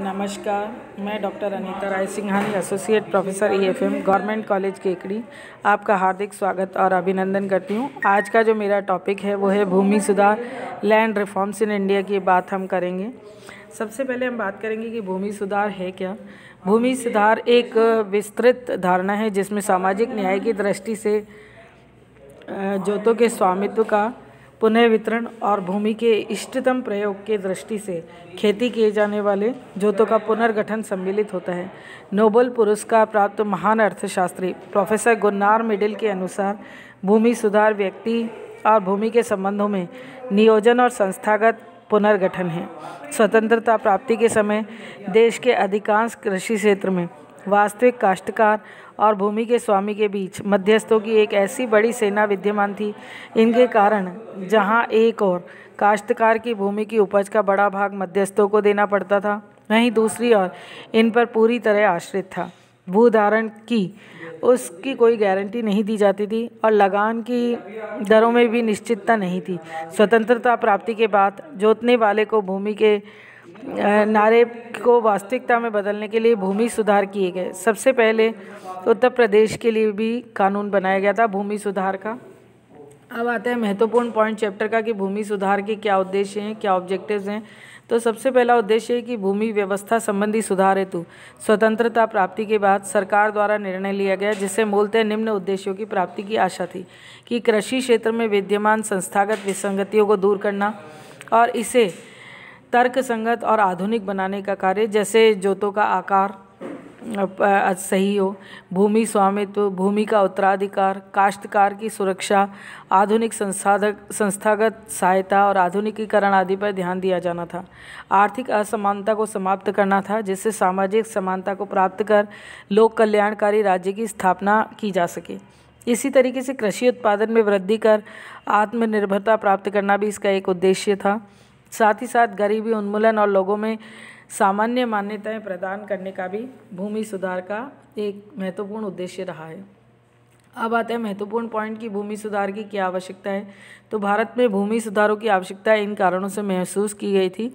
नमस्कार मैं doctor Anita Rai Singhani associate professor EFM e government college Kekri आपका हार्दिक स्वागत और अभिनंदन करती हूँ आज का जो मेरा टॉपिक है वो है भूमि सुधार लैंड रिफॉर्म्स इन इंडिया की बात हम करेंगे सबसे पहले हम बात करेंगे कि भूमि सुधार है क्या भूमि सुधार एक विस्तृत धारणा है जिसमें सामाजिक न्याय की दृष्टि से जोतों के स्वामित्व का पुनः वितरण और भूमि के इष्टतम प्रयोग के दृष्टि से खेती किए जाने वाले जोतों का पुनर्गठन सम्मिलित होता है नोबल पुरस्कार प्राप्त महान अर्थशास्त्री प्रोफेसर गुन्नार मिडिल के अनुसार भूमि सुधार व्यक्ति और भूमि के संबंधों में नियोजन और संस्थागत पुनर्गठन है स्वतंत्रता प्राप्ति के समय देश के अधिकांश कृषि क्षेत्र में वास्तविक काश्तकार और भूमि के स्वामी के बीच मध्यस्थों की एक ऐसी बड़ी सेना विद्यमान थी इनके कारण जहाँ एक और काश्तकार की भूमि की उपज का बड़ा भाग मध्यस्थों को देना पड़ता था वहीं दूसरी ओर इन पर पूरी तरह आश्रित था भूधारण की उसकी कोई गारंटी नहीं दी जाती थी और लगान की दरों में भी निश्चितता नहीं थी स्वतंत्रता प्राप्ति के बाद जोतने वाले को भूमि के नारे को वास्तविकता में बदलने के लिए भूमि सुधार किए गए सबसे पहले तो उत्तर प्रदेश के लिए भी कानून बनाया गया था भूमि सुधार का अब आता है महत्वपूर्ण पॉइंट चैप्टर का कि भूमि सुधार के क्या उद्देश्य हैं क्या ऑब्जेक्टिव्स हैं तो सबसे पहला उद्देश्य है कि भूमि व्यवस्था संबंधी सुधार हेतु स्वतंत्रता प्राप्ति के बाद सरकार द्वारा निर्णय लिया गया जिससे मूलतः निम्न उद्देश्यों की प्राप्ति की आशा थी कि कृषि क्षेत्र में विद्यमान संस्थागत विसंगतियों को दूर करना और इसे तर्क संगत और आधुनिक बनाने का कार्य जैसे ज्योतों का आकार सही हो भूमि स्वामित्व भूमि का उत्तराधिकार काश्तकार की सुरक्षा आधुनिक संसाधक संस्थागत सहायता और आधुनिकीकरण आदि पर ध्यान दिया जाना था आर्थिक असमानता को समाप्त करना था जिससे सामाजिक समानता को प्राप्त कर लोक कल्याणकारी राज्य की स्थापना की जा सके इसी तरीके से कृषि उत्पादन में वृद्धि कर आत्मनिर्भरता प्राप्त करना भी इसका एक उद्देश्य था साथ ही साथ गरीबी उन्मूलन और लोगों में सामान्य मान्यताएं प्रदान करने का भी भूमि सुधार का एक महत्वपूर्ण उद्देश्य रहा है अब आते हैं महत्वपूर्ण पॉइंट की भूमि सुधार की क्या आवश्यकता है तो भारत में भूमि सुधारों की आवश्यकता इन कारणों से महसूस की गई थी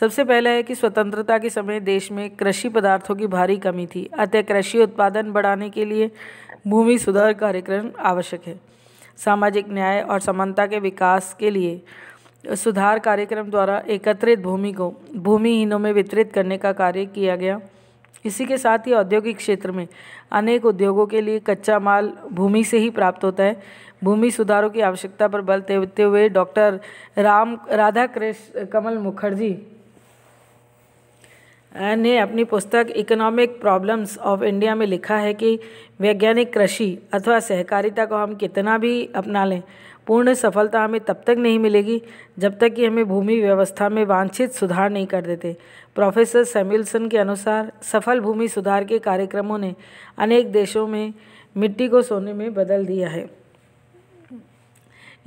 सबसे पहला है कि स्वतंत्रता के समय देश में कृषि पदार्थों की भारी कमी थी अतः कृषि उत्पादन बढ़ाने के लिए भूमि सुधार कार्यक्रम आवश्यक है सामाजिक न्याय और समानता के विकास के लिए सुधार कार्यक्रम द्वारा एकत्रित भूमि को भूमिहीनों में वितरित करने का कार्य किया गया इसी के साथ ही औद्योगिक क्षेत्र में अनेक उद्योगों के लिए कच्चा माल भूमि से ही प्राप्त होता है भूमि सुधारों की आवश्यकता पर बल देते हुए डॉक्टर राम राधा कृष्ण कमल मुखर्जी ने अपनी पुस्तक इकोनॉमिक प्रॉब्लम्स ऑफ इंडिया में लिखा है कि वैज्ञानिक कृषि अथवा सहकारिता को हम कितना भी अपना लें पूर्ण सफलता हमें तब तक नहीं मिलेगी जब तक कि हमें भूमि व्यवस्था में वांछित सुधार नहीं कर देते प्रोफेसर सैम्यूलसन के अनुसार सफल भूमि सुधार के कार्यक्रमों ने अनेक देशों में मिट्टी को सोने में बदल दिया है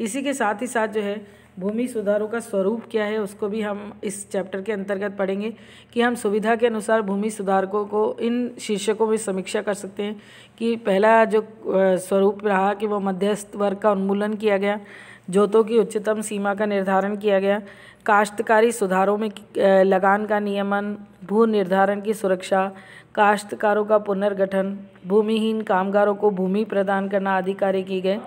इसी के साथ ही साथ जो है भूमि सुधारों का स्वरूप क्या है उसको भी हम इस चैप्टर के अंतर्गत पढ़ेंगे कि हम सुविधा के अनुसार भूमि सुधारकों को इन शीर्षकों में समीक्षा कर सकते हैं कि पहला जो स्वरूप रहा कि वो मध्यस्थ वर्ग का उन्मूलन किया गया जोतों की उच्चतम सीमा का निर्धारण किया गया काश्तकारी सुधारों में लगान का नियमन भू निर्धारण की सुरक्षा काश्तकारों का पुनर्गठन भूमिहीन कामगारों को भूमि प्रदान करना आदि कार्य किए गए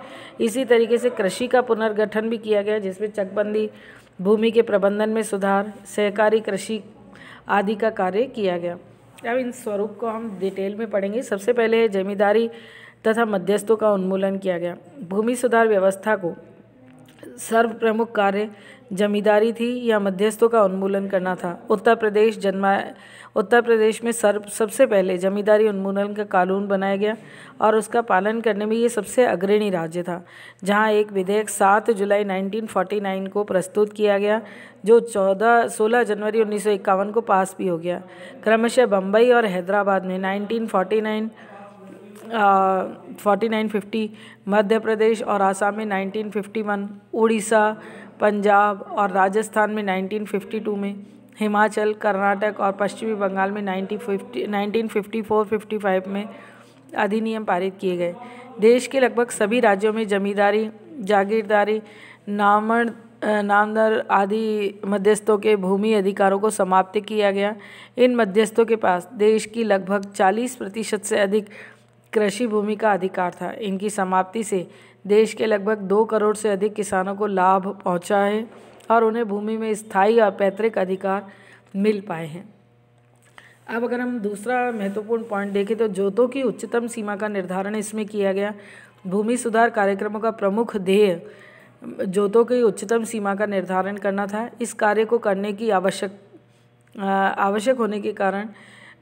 इसी तरीके से कृषि का पुनर्गठन भी किया गया जिसमें चकबंदी भूमि के प्रबंधन में सुधार सहकारी कृषि आदि का कार्य किया गया अब इन स्वरूप को हम डिटेल में पढ़ेंगे सबसे पहले जमींदारी तथा मध्यस्थों का उन्मूलन किया गया भूमि सुधार व्यवस्था को सर्व प्रमुख कार्य जमींदारी थी या मध्यस्थों का उन्मूलन करना था उत्तर प्रदेश जन्मा उत्तर प्रदेश में सर्व सबसे पहले जमींदारी उन्मूलन का कानून बनाया गया और उसका पालन करने में ये सबसे अग्रणी राज्य था जहाँ एक विधेयक 7 जुलाई 1949 को प्रस्तुत किया गया जो 14 16 जनवरी उन्नीस को पास भी हो गया क्रमशः बम्बई और हैदराबाद में nineteen forty nine fifty Madhya Pradesh और आसाम में nineteen fifty one Orissa Punjab और राजस्थान में नाइनटीन फिफ्टी टू में हिमाचल कर्नाटक और पश्चिमी बंगाल में nineteen fifty nineteen fifty four fifty five में अधिनियम पारित किए गए देश के लगभग सभी राज्यों में जमींदारी जागीरदारी नाम नामदार आदि मध्यस्थों के भूमि अधिकारों को समाप्त किया गया इन मध्यस्थों के पास देश की लगभग 40 प्रतिशत से अधिक कृषि भूमि का अधिकार था इनकी समाप्ति से देश के लगभग दो करोड़ से अधिक किसानों को लाभ पहुंचा है और उन्हें भूमि में स्थायी और पैतृक अधिकार मिल पाए हैं अब अगर हम दूसरा महत्वपूर्ण पॉइंट देखें तो जोतों की उच्चतम सीमा का निर्धारण इसमें किया गया भूमि सुधार कार्यक्रमों का प्रमुख ध्येय जोतों की उच्चतम सीमा का निर्धारण करना था इस कार्य को करने की आवश्यक आवश्यक होने के कारण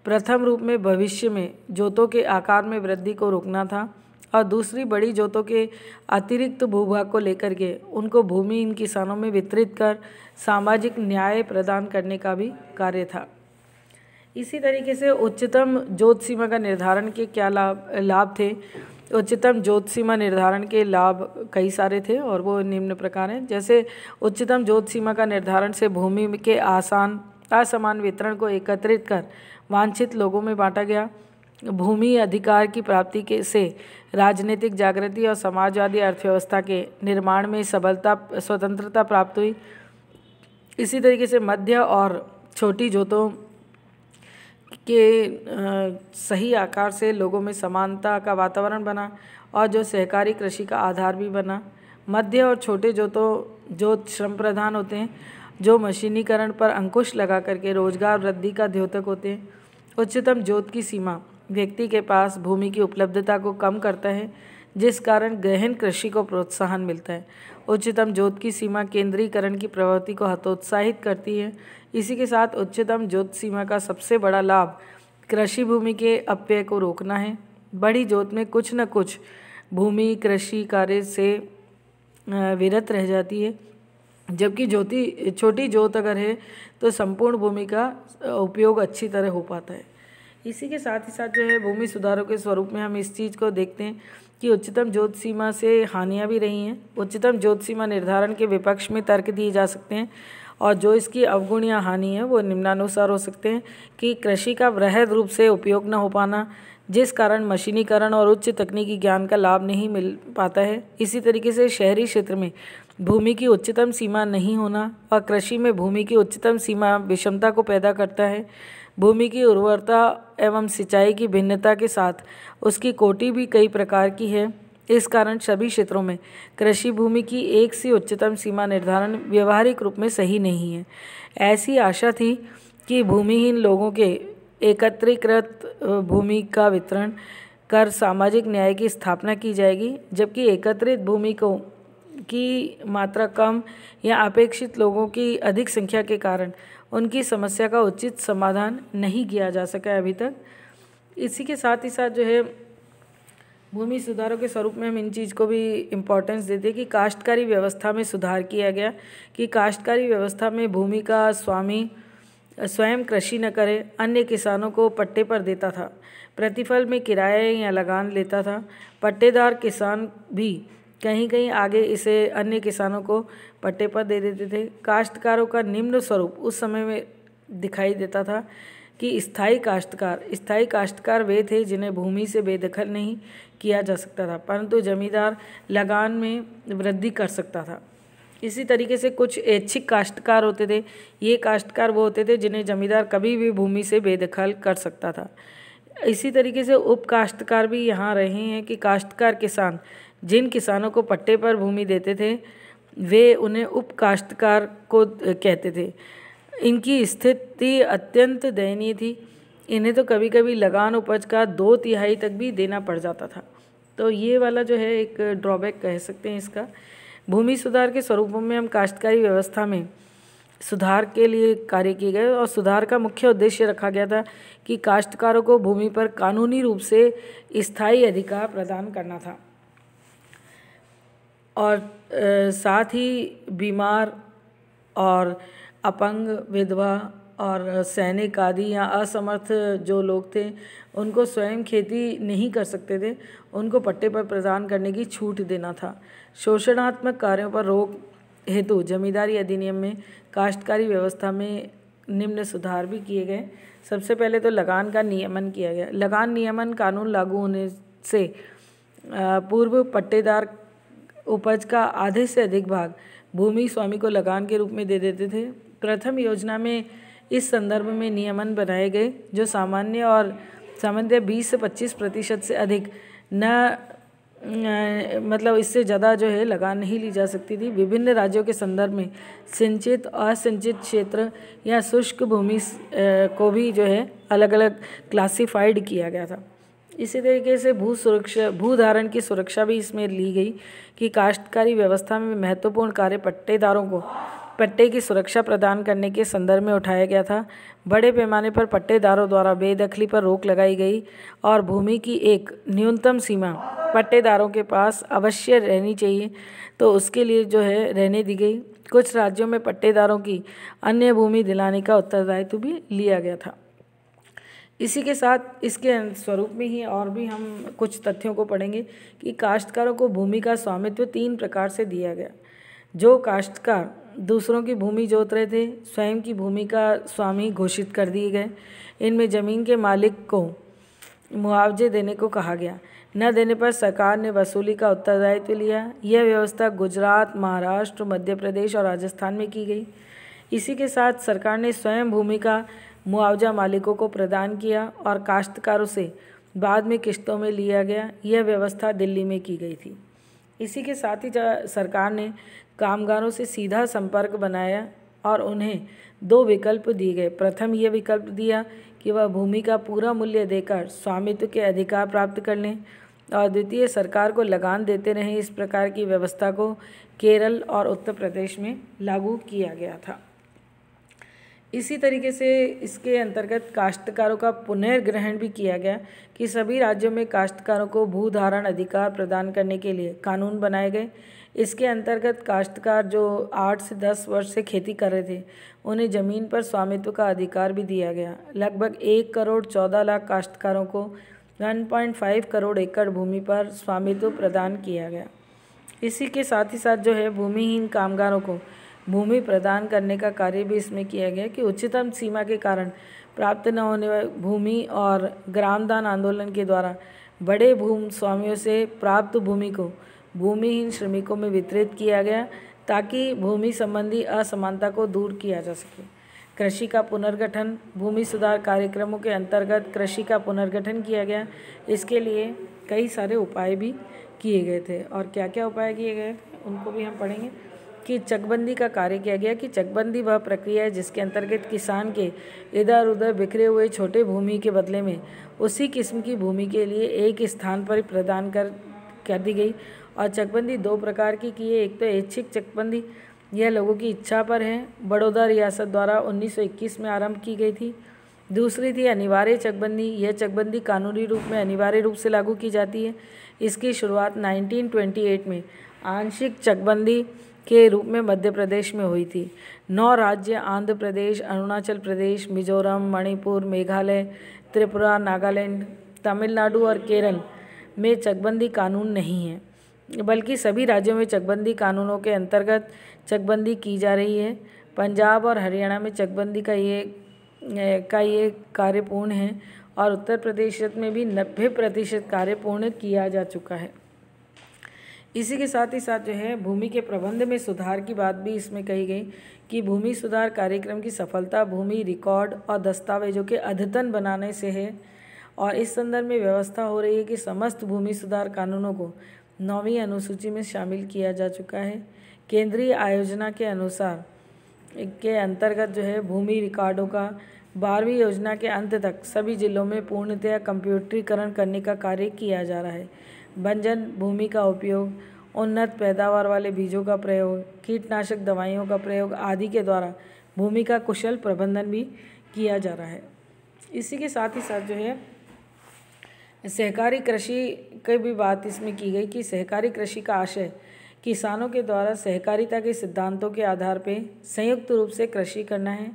प्रथम रूप में भविष्य में जोतों के आकार में वृद्धि को रोकना था और दूसरी बड़ी जोतों के अतिरिक्त भूभाग को लेकर के उनको भूमि इन किसानों में वितरित कर सामाजिक न्याय प्रदान करने का भी कार्य था इसी तरीके से उच्चतम जोत सीमा का निर्धारण के क्या लाभ लाभ थे उच्चतम जोत सीमा निर्धारण के लाभ कई सारे थे और वो निम्न प्रकार हैं जैसे उच्चतम जोत सीमा का निर्धारण से भूमि के आसान असमान वितरण को एकत्रित कर वांछित लोगों में बांटा गया भूमि अधिकार की प्राप्ति के से राजनीतिक जागृति और समाजवादी अर्थव्यवस्था के निर्माण में सफलता स्वतंत्रता प्राप्त हुई इसी तरीके से मध्य और छोटी जोतों के सही आकार से लोगों में समानता का वातावरण बना और जो सहकारी कृषि का आधार भी बना मध्य और छोटे जोतों जो श्रम प्रधान होते हैं जो मशीनीकरण पर अंकुश लगा करके रोजगार वृद्धि का द्योतक होते हैं उच्चतम जोत की सीमा व्यक्ति के पास भूमि की उपलब्धता को कम करता है जिस कारण गहन कृषि को प्रोत्साहन मिलता है उच्चतम जोत की सीमा केंद्रीकरण की प्रवृत्ति को हतोत्साहित करती है इसी के साथ उच्चतम जोत सीमा का सबसे बड़ा लाभ कृषि भूमि के अपव्यय को रोकना है बड़ी जोत में कुछ न कुछ भूमि कृषि कार्य से विरत रह जाती है जबकि ज्योति छोटी ज्योत अगर है तो संपूर्ण भूमि का उपयोग अच्छी तरह हो पाता है इसी के साथ ही साथ जो है भूमि सुधारों के स्वरूप में हम इस चीज़ को देखते हैं कि उच्चतम ज्योत सीमा से हानियां भी रही हैं उच्चतम ज्योत सीमा निर्धारण के विपक्ष में तर्क दिए जा सकते हैं और जो इसकी अवगुण या हानि है वो निम्नानुसार हो सकते हैं कि कृषि का वृहद रूप से उपयोग न हो पाना जिस कारण मशीनीकरण और उच्च तकनीकी ज्ञान का लाभ नहीं मिल पाता है इसी तरीके से शहरी क्षेत्र में भूमि की उच्चतम सीमा नहीं होना और कृषि में भूमि की उच्चतम सीमा विषमता को पैदा करता है भूमि की उर्वरता एवं सिंचाई की भिन्नता के साथ उसकी कोटि भी कई प्रकार की है इस कारण सभी क्षेत्रों में कृषि भूमि की एक सी उच्चतम सीमा निर्धारण व्यवहारिक रूप में सही नहीं है ऐसी आशा थी कि भूमिहीन लोगों के एकत्रीकृत भूमि का वितरण कर सामाजिक न्याय की स्थापना की जाएगी जबकि एकत्रित भूमि को की मात्रा कम या अपेक्षित लोगों की अधिक संख्या के कारण उनकी समस्या का उचित समाधान नहीं किया जा सका है अभी तक इसी के साथ ही साथ जो है भूमि सुधारों के स्वरूप में हम इन चीज़ को भी इम्पोर्टेंस देते हैं कि काश्तकारी व्यवस्था में सुधार किया गया कि काश्तकारी व्यवस्था में भूमि का स्वामी स्वयं कृषि न करे अन्य किसानों को पट्टे पर देता था प्रतिफल में किराए या लगान लेता था पट्टेदार किसान भी कहीं कहीं आगे इसे अन्य किसानों को पट्टे पर दे देते थे काश्तकारों का निम्न स्वरूप उस समय में दिखाई देता था कि स्थाई काश्तकार स्थाई काश्तकार वे थे जिन्हें भूमि से बेदखल नहीं किया जा सकता था परंतु जमींदार लगान में वृद्धि कर सकता था इसी तरीके से कुछ ऐच्छिक काश्तकार होते थे ये काश्तकार वो होते थे जिन्हें जमींदार कभी भी भूमि से बेदखल कर सकता था इसी तरीके से उप काश्तकार भी यहाँ रहे हैं कि काश्तकार किसान जिन किसानों को पट्टे पर भूमि देते थे वे उन्हें उप काश्तकार को कहते थे इनकी स्थिति अत्यंत दयनीय थी इन्हें तो कभी कभी लगान उपज का दो तिहाई तक भी देना पड़ जाता था तो ये वाला जो है एक ड्रॉबैक कह सकते हैं इसका भूमि सुधार के स्वरूपों में हम काश्तकारी व्यवस्था में सुधार के लिए कार्य किए गए और सुधार का मुख्य उद्देश्य रखा गया था कि काश्तकारों को भूमि पर कानूनी रूप से स्थायी अधिकार प्रदान करना था और साथ ही बीमार और अपंग विधवा और सैनिक आदि या असमर्थ जो लोग थे उनको स्वयं खेती नहीं कर सकते थे उनको पट्टे पर प्रदान करने की छूट देना था शोषणात्मक कार्यों पर रोक हेतु जमींदारी अधिनियम में काश्तकारी व्यवस्था में निम्न सुधार भी किए गए सबसे पहले तो लगान का नियमन किया गया लगान नियमन कानून लागू होने से पूर्व पट्टेदार उपज का आधे से अधिक भाग भूमि स्वामी को लगान के रूप में दे देते थे प्रथम योजना में इस संदर्भ में नियमन बनाए गए जो सामान्य और सामान्य बीस से पच्चीस प्रतिशत से अधिक न मतलब इससे ज़्यादा जो है लगान नहीं ली जा सकती थी विभिन्न राज्यों के संदर्भ में सिंचित असिंचित क्षेत्र या शुष्क भूमि को भी जो है अलग अलग क्लासिफाइड किया गया था इसी तरीके से भू सुरक्षा भू धारण की सुरक्षा भी इसमें ली गई कि काश्तकारी व्यवस्था में महत्वपूर्ण कार्य पट्टेदारों को पट्टे की सुरक्षा प्रदान करने के संदर्भ में उठाया गया था बड़े पैमाने पर पट्टेदारों द्वारा बेदखली पर रोक लगाई गई और भूमि की एक न्यूनतम सीमा पट्टेदारों के पास अवश्य रहनी चाहिए तो उसके लिए जो है रहने दी गई कुछ राज्यों में पट्टेदारों की अन्य भूमि दिलाने का उत्तरदायित्व भी लिया गया था इसी के साथ इसके स्वरूप में ही और भी हम कुछ तथ्यों को पढ़ेंगे कि काश्तकारों को भूमि का स्वामित्व तीन प्रकार से दिया गया जो काश्तकार दूसरों की भूमि जोत रहे थे स्वयं की भूमि का स्वामी घोषित कर दिए गए इनमें ज़मीन के मालिक को मुआवजे देने को कहा गया न देने पर सरकार ने वसूली का उत्तरदायित्व लिया यह व्यवस्था गुजरात महाराष्ट्र मध्य प्रदेश और राजस्थान में की गई इसी के साथ सरकार ने स्वयं भूमि का मुआवजा मालिकों को प्रदान किया और काश्तकारों से बाद में किश्तों में लिया गया यह व्यवस्था दिल्ली में की गई थी इसी के साथ ही सरकार ने कामगारों से सीधा संपर्क बनाया और उन्हें दो विकल्प दिए गए प्रथम यह विकल्प दिया कि वह भूमि का पूरा मूल्य देकर स्वामित्व के अधिकार प्राप्त कर लें और द्वितीय सरकार को लगान देते रहें इस प्रकार की व्यवस्था को केरल और उत्तर प्रदेश में लागू किया गया था इसी तरीके से इसके अंतर्गत काश्तकारों का पुनर्ग्रहण भी किया गया कि सभी राज्यों में काश्तकारों को भूधारण अधिकार प्रदान करने के लिए कानून बनाए गए इसके अंतर्गत काश्तकार जो आठ से दस वर्ष से खेती कर रहे थे उन्हें ज़मीन पर स्वामित्व का अधिकार भी दिया गया लगभग एक करोड़ चौदह लाख काश्तकारों को 1.5 करोड़ एकड़ भूमि पर स्वामित्व प्रदान किया गया इसी के साथ ही साथ जो है भूमिहीन कामगारों को भूमि प्रदान करने का कार्य भी इसमें किया गया कि उच्चतम सीमा के कारण प्राप्त न होने वाली भूमि और ग्रामदान आंदोलन के द्वारा बड़े भूम स्वामियों से प्राप्त भूमि को भूमिहीन श्रमिकों में वितरित किया गया ताकि भूमि संबंधी असमानता को दूर किया जा सके कृषि का पुनर्गठन भूमि सुधार कार्यक्रमों के अंतर्गत कृषि का पुनर्गठन किया गया इसके लिए कई सारे उपाय भी किए गए थे और क्या क्या उपाय किए गए उनको भी हम पढ़ेंगे की चकबंदी का कार्य किया गया कि चकबंदी वह प्रक्रिया है जिसके अंतर्गत किसान के इधर उधर बिखरे हुए छोटे भूमि के बदले में उसी किस्म की भूमि के लिए एक स्थान पर प्रदान कर कर दी गई और चकबंदी दो प्रकार की की है एक तो ऐच्छिक चकबंदी यह लोगों की इच्छा पर है बड़ौदा रियासत द्वारा 1921 में आरंभ की गई थी दूसरी थी अनिवार्य चकबंदी यह चकबंदी कानूनी रूप में अनिवार्य रूप से लागू की जाती है इसकी शुरुआत 1928 में आंशिक चकबंदी के रूप में मध्य प्रदेश में हुई थी नौ राज्य आंध्र प्रदेश अरुणाचल प्रदेश मिजोरम मणिपुर मेघालय त्रिपुरा नागालैंड तमिलनाडु और केरल में चकबंदी कानून नहीं है बल्कि सभी राज्यों में चकबंदी कानूनों के अंतर्गत चकबंदी की जा रही है पंजाब और हरियाणा में चकबंदी का ये का ये कार्य पूर्ण है और उत्तर प्रदेश में भी नब्बे प्रतिशत कार्य पूर्ण किया जा चुका है इसी के साथ ही साथ जो है भूमि के प्रबंध में सुधार की बात भी इसमें कही गई कि भूमि सुधार कार्यक्रम की सफलता भूमि रिकॉर्ड और दस्तावेजों के अद्यतन बनाने से है और इस संदर्भ में व्यवस्था हो रही है कि समस्त भूमि सुधार कानूनों को नौवीं अनुसूची में शामिल किया जा चुका है केंद्रीय आयोजना के अनुसार के अंतर्गत जो है भूमि रिकॉर्डों का बारहवीं योजना के अंत तक सभी जिलों में पूर्णतया कंप्यूटरीकरण करने का कार्य किया जा रहा है भंजन भूमि का उपयोग उन्नत पैदावार वाले बीजों का प्रयोग कीटनाशक दवाइयों का प्रयोग आदि के द्वारा भूमि का कुशल प्रबंधन भी किया जा रहा है इसी के साथ ही साथ जो है सहकारी कृषि की भी बात इसमें की गई कि सहकारी कृषि का आशय किसानों के द्वारा सहकारिता के सिद्धांतों के आधार पर संयुक्त रूप से कृषि करना है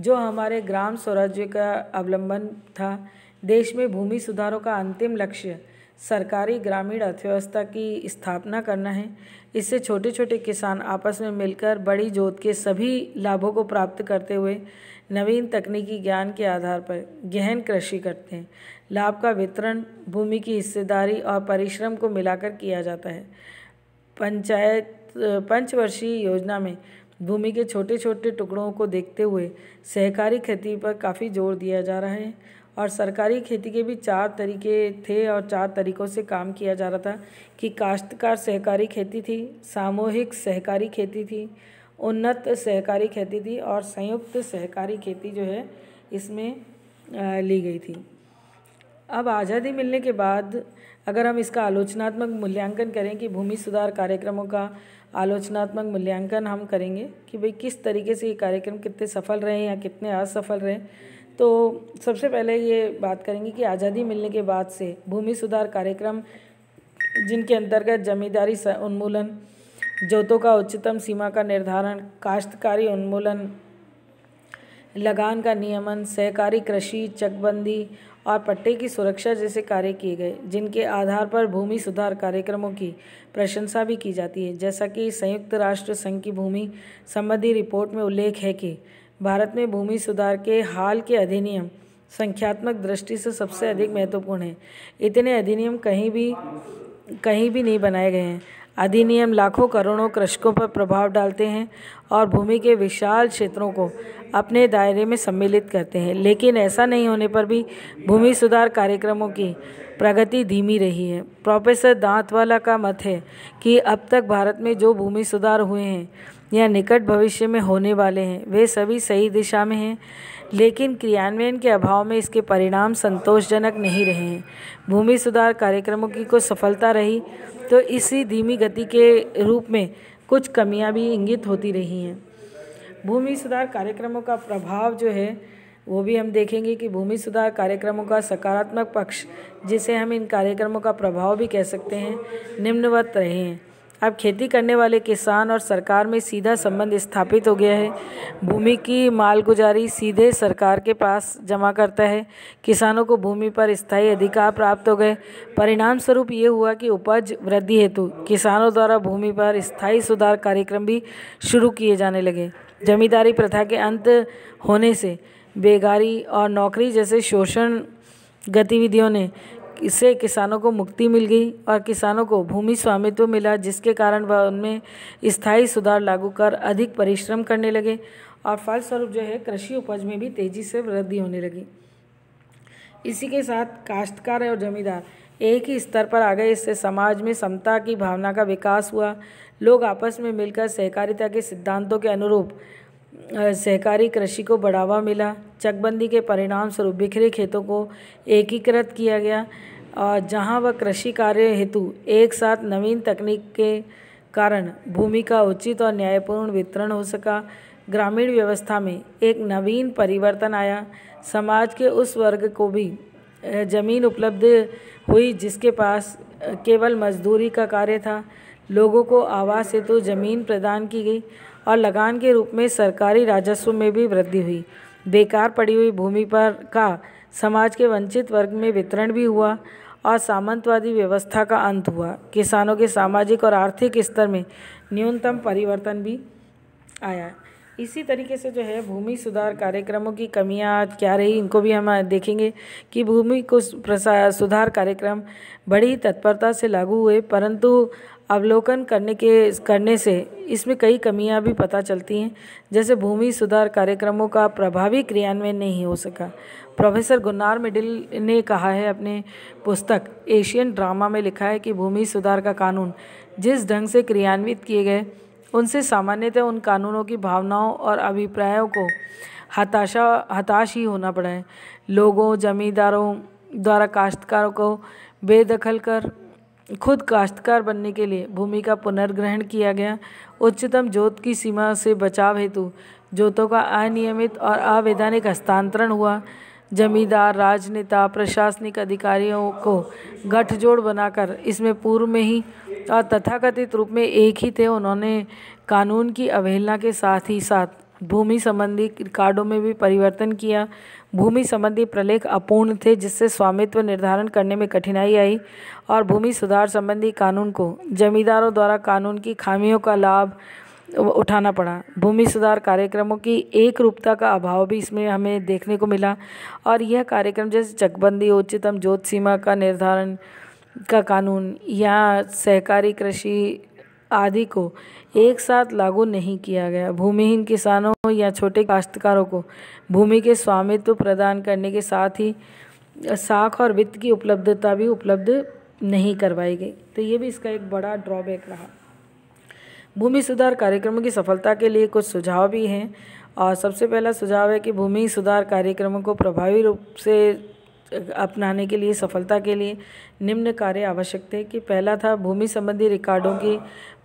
जो हमारे ग्राम स्वराज्य का अवलंबन था देश में भूमि सुधारों का अंतिम लक्ष्य सरकारी ग्रामीण अर्थव्यवस्था की स्थापना करना है इससे छोटे छोटे किसान आपस में मिलकर बड़ी जोत के सभी लाभों को प्राप्त करते हुए नवीन तकनीकी ज्ञान के आधार पर गहन कृषि करते हैं लाभ का वितरण भूमि की हिस्सेदारी और परिश्रम को मिलाकर किया जाता है पंचायत पंचवर्षीय योजना में भूमि के छोटे छोटे टुकड़ों को देखते हुए सहकारी खेती पर काफ़ी जोर दिया जा रहा है और सरकारी खेती के भी चार तरीके थे और चार तरीक़ों से काम किया जा रहा था कि काश्तकार सहकारी खेती थी सामूहिक सहकारी खेती थी उन्नत सहकारी खेती थी और संयुक्त सहकारी खेती जो है इसमें ली गई थी अब आज़ादी मिलने के बाद अगर हम इसका आलोचनात्मक मूल्यांकन करें कि भूमि सुधार कार्यक्रमों का आलोचनात्मक मूल्यांकन हम करेंगे कि भाई किस तरीके से ये कार्यक्रम कितने सफल रहे या कितने असफल रहे तो सबसे पहले ये बात करेंगे कि आज़ादी मिलने के बाद से भूमि सुधार कार्यक्रम जिनके अंतर्गत जमींदारी उन्मूलन जोतों का उच्चतम सीमा का निर्धारण काश्तकारी उन्मूलन लगान का नियमन सहकारी कृषि चकबंदी और पट्टे की सुरक्षा जैसे कार्य किए गए जिनके आधार पर भूमि सुधार कार्यक्रमों की प्रशंसा भी की जाती है जैसा कि संयुक्त राष्ट्र संघ की भूमि संबंधी रिपोर्ट में उल्लेख है कि भारत में भूमि सुधार के हाल के अधिनियम संख्यात्मक दृष्टि से सबसे अधिक महत्वपूर्ण है इतने अधिनियम कहीं भी कहीं भी नहीं बनाए गए हैं अधिनियम लाखों करोड़ों कृषकों पर प्रभाव डालते हैं और भूमि के विशाल क्षेत्रों को अपने दायरे में सम्मिलित करते हैं लेकिन ऐसा नहीं होने पर भी भूमि सुधार कार्यक्रमों की प्रगति धीमी रही है प्रोफेसर दांतवाला का मत है कि अब तक भारत में जो भूमि सुधार हुए हैं या निकट भविष्य में होने वाले हैं वे सभी सही दिशा में हैं लेकिन क्रियान्वयन के अभाव में इसके परिणाम संतोषजनक नहीं रहे हैं भूमि सुधार कार्यक्रमों की कुछ सफलता रही तो इसी धीमी गति के रूप में कुछ कमियां भी इंगित होती रही हैं भूमि सुधार कार्यक्रमों का प्रभाव जो है वो भी हम देखेंगे कि भूमि सुधार कार्यक्रमों का सकारात्मक पक्ष जिसे हम इन कार्यक्रमों का प्रभाव भी कह सकते हैं निम्नवत रहे हैं अब खेती करने वाले किसान और सरकार में सीधा संबंध स्थापित हो गया है भूमि की मालगुजारी सीधे सरकार के पास जमा करता है किसानों को भूमि पर स्थायी अधिकार प्राप्त हो गए परिणाम स्वरूप ये हुआ कि उपज वृद्धि हेतु किसानों द्वारा भूमि पर स्थायी सुधार कार्यक्रम भी शुरू किए जाने लगे जमींदारी प्रथा के अंत होने से बेगारी और नौकरी जैसे शोषण गतिविधियों ने इससे किसानों को मुक्ति मिल गई और किसानों को भूमि स्वामित्व मिला जिसके कारण वह उनमें स्थायी सुधार लागू कर अधिक परिश्रम करने लगे और फलस्वरूप जो है कृषि उपज में भी तेज़ी से वृद्धि होने लगी इसी के साथ काश्तकार और जमींदार एक ही स्तर पर आ गए इससे समाज में समता की भावना का विकास हुआ लोग आपस में मिलकर सहकारिता के सिद्धांतों के अनुरूप सहकारी कृषि को बढ़ावा मिला चकबंदी के परिणाम स्वरूप बिखरे खेतों को एकीकृत किया गया और जहाँ वह कृषि कार्य हेतु एक साथ नवीन तकनीक के कारण भूमि का उचित और न्यायपूर्ण वितरण हो सका ग्रामीण व्यवस्था में एक नवीन परिवर्तन आया समाज के उस वर्ग को भी जमीन उपलब्ध हुई जिसके पास केवल मजदूरी का कार्य था लोगों को आवास हेतु तो जमीन प्रदान की गई और लगान के रूप में सरकारी राजस्व में भी वृद्धि हुई बेकार पड़ी हुई भूमि पर का समाज के वंचित वर्ग में वितरण भी हुआ और सामंतवादी व्यवस्था का अंत हुआ किसानों के सामाजिक और आर्थिक स्तर में न्यूनतम परिवर्तन भी आया इसी तरीके से जो है भूमि सुधार कार्यक्रमों की कमियां क्या रही इनको भी हम देखेंगे कि भूमि को सुधार कार्यक्रम बड़ी तत्परता से लागू हुए परंतु अवलोकन करने के करने से इसमें कई कमियां भी पता चलती हैं जैसे भूमि सुधार कार्यक्रमों का प्रभावी क्रियान्वयन नहीं हो सका प्रोफेसर गुन्नार मिडिल ने कहा है अपने पुस्तक एशियन ड्रामा में लिखा है कि भूमि सुधार का कानून जिस ढंग से क्रियान्वित किए गए उनसे सामान्यतः उन कानूनों की भावनाओं और अभिप्रायों को हताशा हताश ही होना पड़ा है लोगों जमींदारों द्वारा काश्तकारों को बेदखल कर खुद काश्तकार बनने के लिए भूमि का पुनर्ग्रहण किया गया उच्चतम जोत की सीमा से बचाव हेतु जोतों का अनियमित और अवैधानिक हस्तांतरण हुआ जमींदार राजनेता प्रशासनिक अधिकारियों को गठजोड़ बनाकर इसमें पूर्व में ही और तथाकथित रूप में एक ही थे उन्होंने कानून की अवहेलना के साथ ही साथ भूमि संबंधी रिकार्डों में भी परिवर्तन किया भूमि संबंधी प्रलेख अपूर्ण थे जिससे स्वामित्व निर्धारण करने में कठिनाई आई और भूमि सुधार संबंधी कानून को जमींदारों द्वारा कानून की खामियों का लाभ उठाना पड़ा भूमि सुधार कार्यक्रमों की एक रूपता का अभाव भी इसमें हमें देखने को मिला और यह कार्यक्रम जैसे चकबंदी उच्चतम जोत सीमा का निर्धारण का कानून या सहकारी कृषि आदि को एक साथ लागू नहीं किया गया भूमिहीन किसानों या छोटे काश्तकारों को भूमि के स्वामित्व प्रदान करने के साथ ही साख और वित्त की उपलब्धता भी उपलब्ध नहीं करवाई गई तो ये भी इसका एक बड़ा ड्रॉबैक रहा भूमि सुधार कार्यक्रमों की सफलता के लिए कुछ सुझाव भी हैं और सबसे पहला सुझाव है कि भूमि सुधार कार्यक्रमों को प्रभावी रूप से अपनाने के लिए सफलता के लिए निम्न कार्य आवश्यक थे कि पहला था भूमि संबंधी रिकॉर्डों की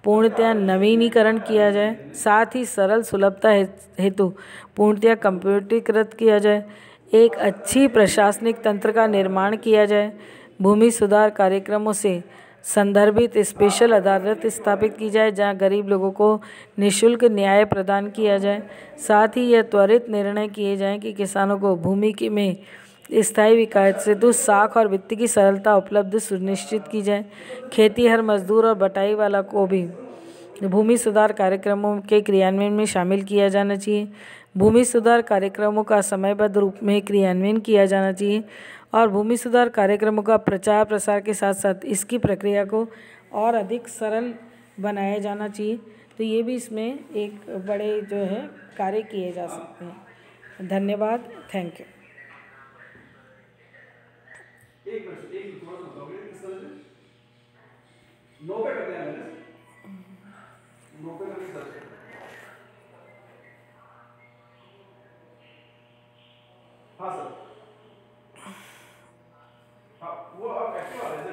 पूर्णतया नवीनीकरण किया जाए साथ ही सरल सुलभता हेतु पूर्णतया कंप्यूटरीकृत किया जाए एक अच्छी प्रशासनिक तंत्र का निर्माण किया जाए भूमि सुधार कार्यक्रमों से संदर्भित स्पेशल अदालत स्थापित की जाए जहां गरीब लोगों को निशुल्क न्याय प्रदान किया जाए साथ ही यह त्वरित निर्णय किए जाएं कि किसानों को भूमि की में स्थायी विकास दो साख और वित्त की सरलता उपलब्ध सुनिश्चित की जाए खेती हर मजदूर और बटाई वाला को भी भूमि सुधार कार्यक्रमों के क्रियान्वयन में शामिल किया जाना चाहिए भूमि सुधार कार्यक्रमों का समयबद्ध रूप में क्रियान्वयन किया जाना चाहिए और भूमि सुधार कार्यक्रमों का प्रचार प्रसार के साथ साथ इसकी प्रक्रिया को और अधिक सरल बनाया जाना चाहिए तो ये भी इसमें एक बड़े जो है कार्य किए जा सकते हैं धन्यवाद थैंक यू एक मिनट एक मिनट थोड़ा सा बताओगे किस तरह से पे करते हैं पे करने सर हाँ सर हाँ वो आप कैसे आ रहे